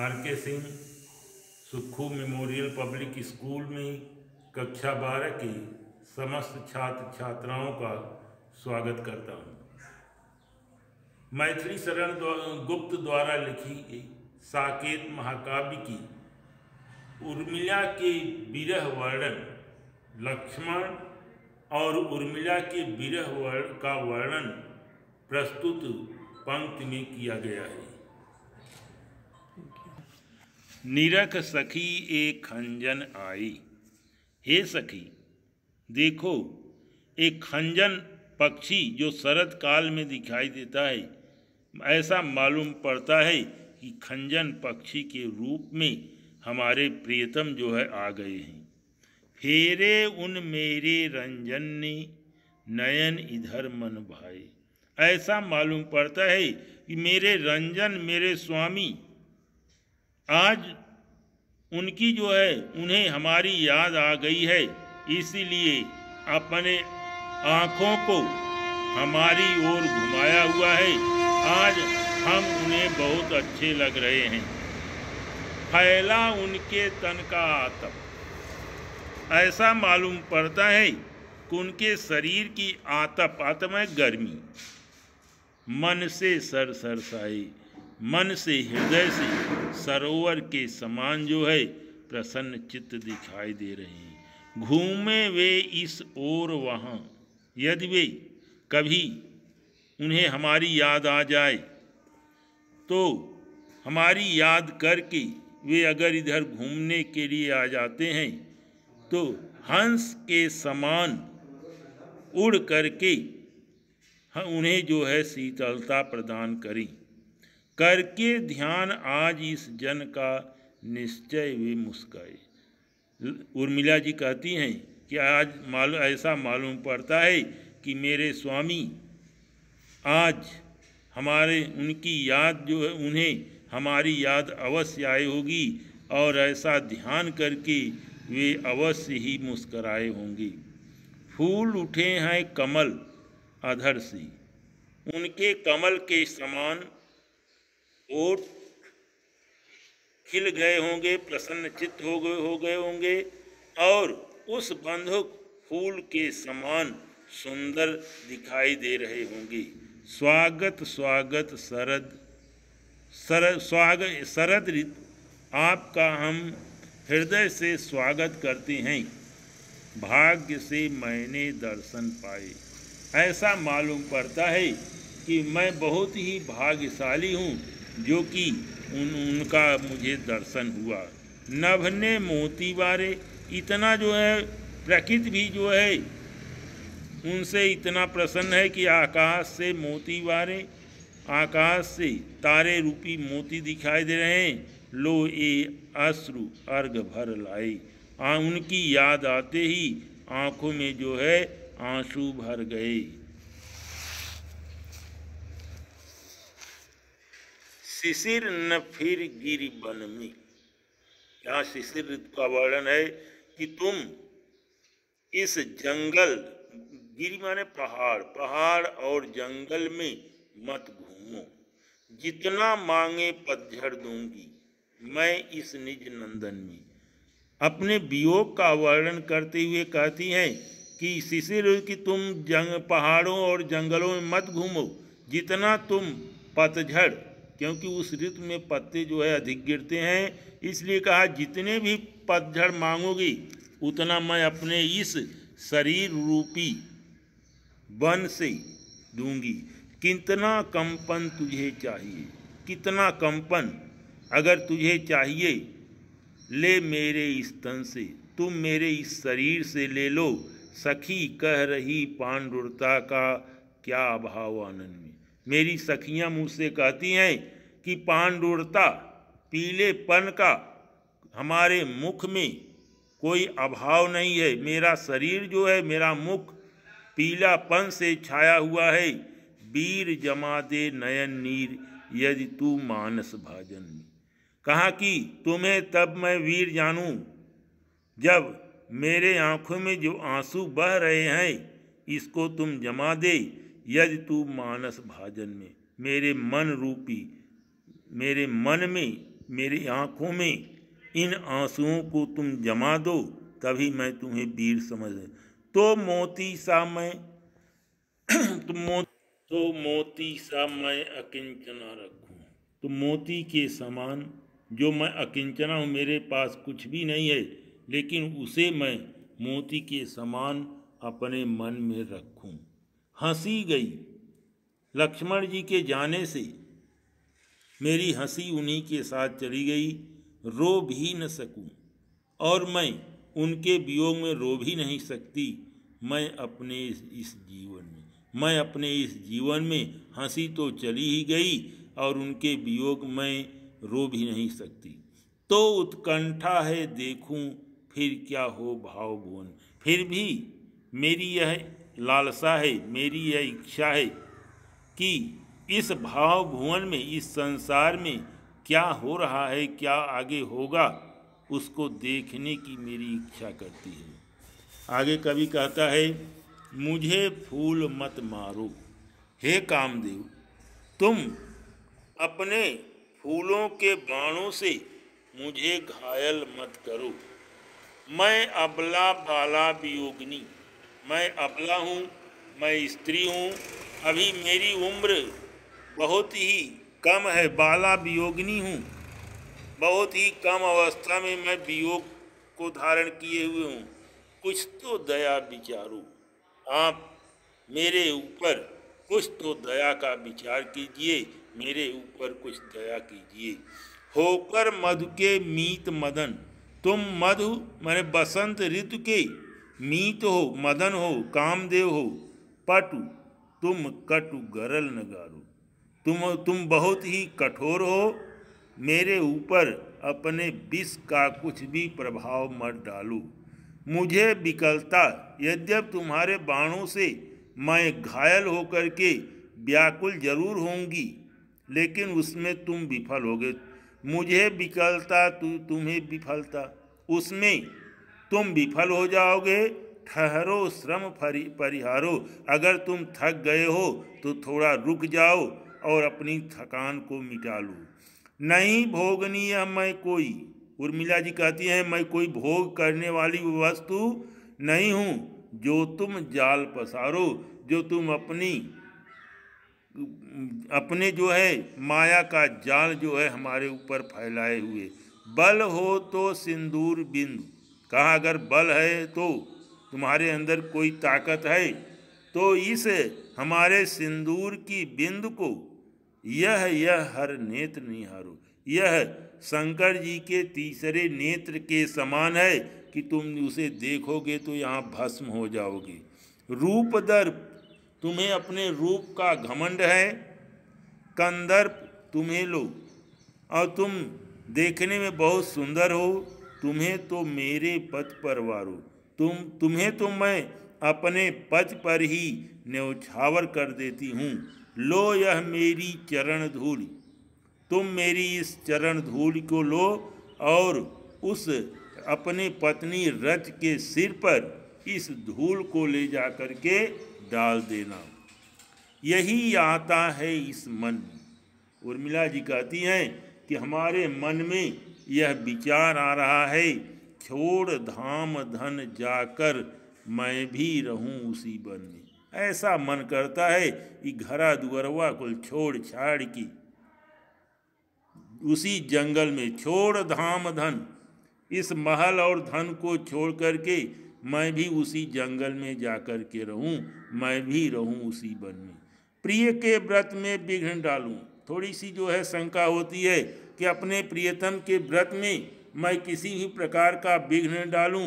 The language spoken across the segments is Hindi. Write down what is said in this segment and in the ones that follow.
are K Singh Sukhu memorial public school में कक्षा बारह की समस्त छात्र छात्राओं का स्वागत करता हूँ मैथिली शरण गुप्त द्वारा लिखी साकेत महाकाव्य की उर्मिला के विरह वर्णन लक्ष्मण और उर्मिला के विरह वर्ण का वर्णन प्रस्तुत पंक्ति में किया गया है निरख सखी एक खंजन आई हे सखी देखो एक खंजन पक्षी जो शरद काल में दिखाई देता है ऐसा मालूम पड़ता है कि खंजन पक्षी के रूप में हमारे प्रियतम जो है आ गए हैं फेरे उन मेरे रंजन ने नयन इधर मन भाए ऐसा मालूम पड़ता है कि मेरे रंजन मेरे स्वामी आज उनकी जो है उन्हें हमारी याद आ गई है इसीलिए अपने आँखों को हमारी ओर घुमाया हुआ है आज हम उन्हें बहुत अच्छे लग रहे हैं फैला उनके तन का आतप ऐसा मालूम पड़ता है कि उनके शरीर की आतप आतम है गर्मी मन से सर सर साई मन से हृदय से सरोवर के समान जो है प्रसन्न चित्त दिखाई दे रहे हैं घूमे वे इस ओर वहाँ यदि वे कभी उन्हें हमारी याद आ जाए तो हमारी याद करके वे अगर इधर घूमने के लिए आ जाते हैं तो हंस के समान उड़ करके उन्हें जो है शीतलता प्रदान करें करके ध्यान आज इस जन का निश्चय वे मुस्काए उर्मिला जी कहती हैं कि आज मालू, ऐसा मालूम पड़ता है कि मेरे स्वामी आज हमारे उनकी याद जो है उन्हें हमारी याद अवश्य आई होगी और ऐसा ध्यान करके वे अवश्य ही मुस्कराए होंगे फूल उठे हैं कमल अधर से उनके कमल के समान ओठ खिल गए होंगे प्रसन्न चित्त हो गए हो गए होंगे और उस बंधुक फूल के समान सुंदर दिखाई दे रहे होंगे स्वागत स्वागत शरद शरद स्वागत शरद ऋतु आपका हम हृदय से स्वागत करते हैं भाग्य से मैंने दर्शन पाए ऐसा मालूम पड़ता है कि मैं बहुत ही भाग्यशाली हूँ जो कि उन उनका मुझे दर्शन हुआ नभ ने मोती बारे इतना जो है प्रकृति भी जो है उनसे इतना प्रसन्न है कि आकाश से मोती बारे आकाश से तारे रूपी मोती दिखाई दे रहे हैं लो ए अश्रु अर्घ भर लाए आ उनकी याद आते ही आँखों में जो है आंसू भर गए शिशिर न फिर गिर बन में यहाँ शिशिर का वर्णन है कि तुम इस जंगल गिरी माने पहाड़ पहाड़ और जंगल में मत घूमो जितना मांगे पतझड़ दूंगी मैं इस निज नंदन में अपने वियोग का वर्णन करते हुए कहती हैं कि शिशिर कि तुम जंग पहाड़ों और जंगलों में मत घूमो जितना तुम पतझड़ क्योंकि उस ऋतु में पत्ते जो है अधिक गिरते हैं इसलिए कहा जितने भी पतझड़ मांगोगी उतना मैं अपने इस शरीर रूपी वन से दूंगी कितना कंपन तुझे चाहिए कितना कंपन अगर तुझे चाहिए ले मेरे इस तन से तुम मेरे इस शरीर से ले लो सखी कह रही पांडुरता का क्या अभाव आनंद मेरी सखियाँ मुझसे कहती हैं कि पांडुरता पीलेपन का हमारे मुख में कोई अभाव नहीं है मेरा शरीर जो है मेरा मुख पीलापन से छाया हुआ है वीर जमा दे नयन नीर यदि तू मानस भाजन कहा कि तुम्हें तब मैं वीर जानूं जब मेरे आँखों में जो आंसू बह रहे हैं इसको तुम जमा दे यदि तू मानस भाजन में मेरे मन रूपी मेरे मन में मेरी आँखों में इन आंसुओं को तुम जमा दो तभी मैं तुम्हें वीर समझ तो मोती सा मैं तुम तो मो तो मोती सा मैं अकिंचना रखूं तो मोती के समान जो मैं अकिंचना हूँ मेरे पास कुछ भी नहीं है लेकिन उसे मैं मोती के समान अपने मन में रखूं हंसी गई लक्ष्मण जी के जाने से मेरी हंसी उन्हीं के साथ चली गई रो भी न सकूं और मैं उनके वियोग में रो भी नहीं सकती मैं अपने इस, जीवन में मैं अपने इस जीवन में हंसी तो चली ही गई और उनके वियोग में रो भी नहीं सकती तो उत्कंठा है देखूं फिर क्या हो भाव भुवन फिर भी मेरी यह लालसा है मेरी यह इच्छा है कि इस भाव भुवन में इस संसार में क्या हो रहा है क्या आगे होगा उसको देखने की मेरी इच्छा करती है आगे कभी कहता है मुझे फूल मत मारो हे कामदेव तुम अपने फूलों के बाणों से मुझे घायल मत करो मैं अबला बाला वियोगिनी मैं अपला हूँ मैं स्त्री हूँ अभी मेरी उम्र बहुत ही कम है बाला वियोगिनी हूँ बहुत ही कम अवस्था में मैं वियोग को धारण किए हुए हूँ कुछ तो दया विचारो आप मेरे ऊपर कुछ तो दया का विचार कीजिए मेरे ऊपर कुछ दया कीजिए होकर मधु के मीत मदन तुम मधु मैंने बसंत ऋतु के मीत हो मदन हो कामदेव हो पटु तुम कटु गरल नगारो तुम तुम बहुत ही कठोर हो मेरे ऊपर अपने विष का कुछ भी प्रभाव मत डालो मुझे विकलता यद्यप तुम्हारे बाणों से मैं घायल होकर के व्याकुल जरूर होंगी लेकिन उसमें तुम विफल होगे मुझे विकलता तु, तुम्हें विफलता उसमें तुम विफल हो जाओगे ठहरो श्रम परिहारो अगर तुम थक गए हो तो थोड़ा रुक जाओ और अपनी थकान को मिटा लो नहीं है मैं कोई उर्मिला जी कहती हैं मैं कोई भोग करने वाली वस्तु नहीं हूँ जो तुम जाल पसारो जो तुम अपनी अपने जो है माया का जाल जो है हमारे ऊपर फैलाए हुए बल हो तो सिंदूर बिंदु कहा अगर बल है तो तुम्हारे अंदर कोई ताकत है तो इस हमारे सिंदूर की बिंदु को यह यह हर नेत्र निहारो यह शंकर जी के तीसरे नेत्र के समान है कि तुम उसे देखोगे तो यहाँ भस्म हो जाओगे रूप दर्प तुम्हें अपने रूप का घमंड है कंदर्प तुम्हें लो और तुम देखने में बहुत सुंदर हो तुम्हें तो मेरे पद पर वारो तुम तुम्हें तो मैं अपने पद पर ही न्यौछावर कर देती हूँ लो यह मेरी चरण धूल तुम मेरी इस चरण धूल को लो और उस अपने पत्नी रथ के सिर पर इस धूल को ले जा कर के डाल देना यही आता है इस मन उर्मिला जी कहती हैं कि हमारे मन में यह विचार आ रहा है छोड़ धाम धन जाकर मैं भी रहूं उसी बन में ऐसा मन करता है कि घरा दुअरवा कुल छोड़ छाड़ की उसी जंगल में छोड़ धाम धन इस महल और धन को छोड़ करके मैं भी उसी जंगल में जाकर के रहूं मैं भी रहूं उसी बन में प्रिय के व्रत में विघ्न डालूं थोड़ी सी जो है शंका होती है कि अपने प्रियतम के व्रत में मैं किसी भी प्रकार का विघ्न डालूं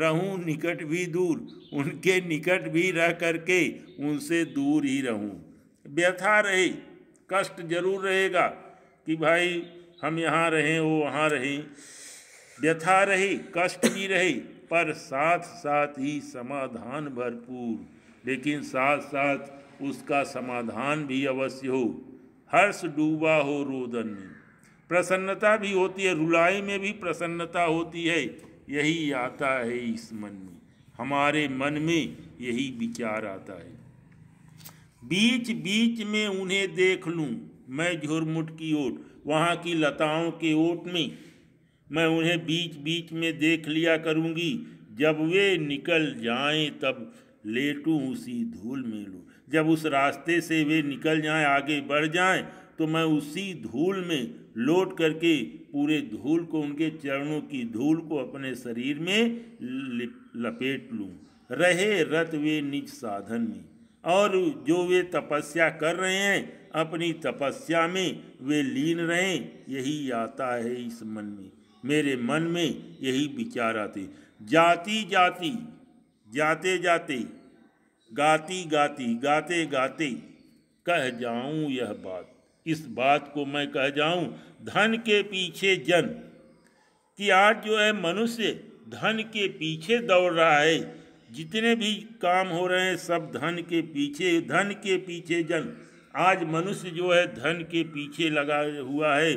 रहूं निकट भी दूर उनके निकट भी रह करके उनसे दूर ही रहूं व्यथा रहे कष्ट जरूर रहेगा कि भाई हम यहाँ रहें वो वहाँ रहें व्यथा रहे कष्ट भी रहे पर साथ साथ ही समाधान भरपूर लेकिन साथ साथ उसका समाधान भी अवश्य हो हर्ष डूबा हो रोदन में प्रसन्नता भी होती है रुलाई में भी प्रसन्नता होती है यही आता है इस मन में हमारे मन में यही विचार आता है बीच बीच में उन्हें देख लूं मैं झुरमुट की ओट वहाँ की लताओं के ओट में मैं उन्हें बीच बीच में देख लिया करूँगी जब वे निकल जाएं तब लेटूं उसी धूल में लूँ जब उस रास्ते से वे निकल जाएं आगे बढ़ जाएं तो मैं उसी धूल में लोट करके पूरे धूल को उनके चरणों की धूल को अपने शरीर में लपेट लूँ रहे रत वे निज साधन में और जो वे तपस्या कर रहे हैं अपनी तपस्या में वे लीन रहें यही आता है इस मन में मेरे मन में यही विचार आते जाति जाति जाते जाते गाती गाती गाते गाते कह जाऊं यह बात इस बात को मैं कह जाऊं धन के पीछे जन कि आज जो है मनुष्य धन के पीछे दौड़ रहा है जितने भी काम हो रहे हैं सब धन के पीछे धन के पीछे जन आज मनुष्य जो है धन के पीछे लगा हुआ है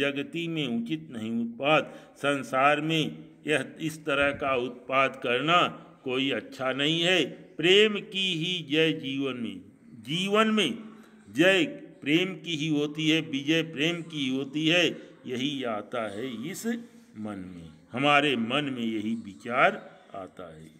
जगती में उचित नहीं उत्पाद संसार में यह इस तरह का उत्पाद करना कोई अच्छा नहीं है प्रेम की ही जय जीवन में जीवन में जय प्रेम की ही होती है विजय प्रेम की ही होती है यही आता है इस मन में हमारे मन में यही विचार आता है